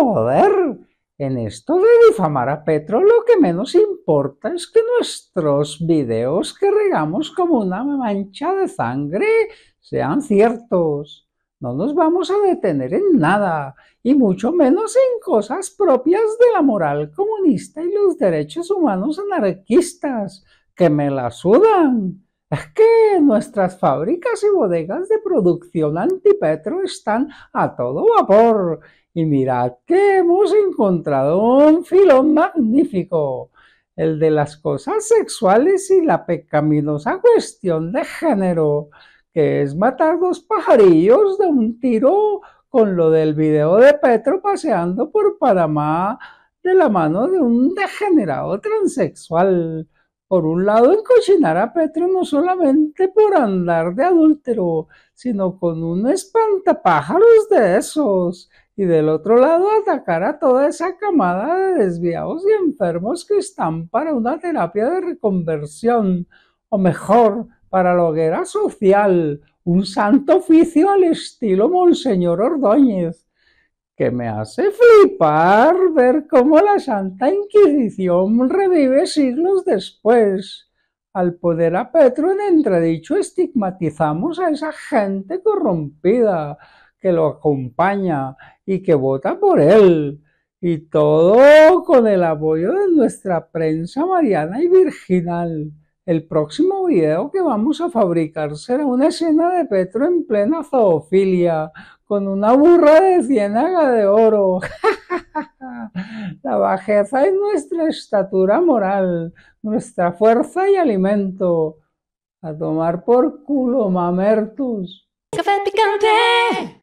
Joder, en esto de difamar a Petro lo que menos importa es que nuestros videos que regamos como una mancha de sangre sean ciertos. No nos vamos a detener en nada, y mucho menos en cosas propias de la moral comunista y los derechos humanos anarquistas, que me la sudan es que nuestras fábricas y bodegas de producción anti antipetro están a todo vapor. Y mirad que hemos encontrado un filón magnífico, el de las cosas sexuales y la pecaminosa cuestión de género, que es matar dos pajarillos de un tiro con lo del video de Petro paseando por Panamá de la mano de un degenerado transexual por un lado, encochinar a Petro no solamente por andar de adúltero, sino con un espantapájaros de esos, y del otro lado atacar a toda esa camada de desviados y enfermos que están para una terapia de reconversión, o mejor, para la hoguera social, un santo oficio al estilo Monseñor Ordóñez, que me hace flipar ver cómo la Santa Inquisición revive siglos después. Al poder a Petro en entredicho estigmatizamos a esa gente corrompida que lo acompaña y que vota por él. Y todo con el apoyo de nuestra prensa mariana y virginal. El próximo video que vamos a fabricar será una escena de Petro en plena zoofilia, con una burra de ciénaga de oro. La bajeza es nuestra estatura moral, nuestra fuerza y alimento. A tomar por culo, mamertus. Café picante.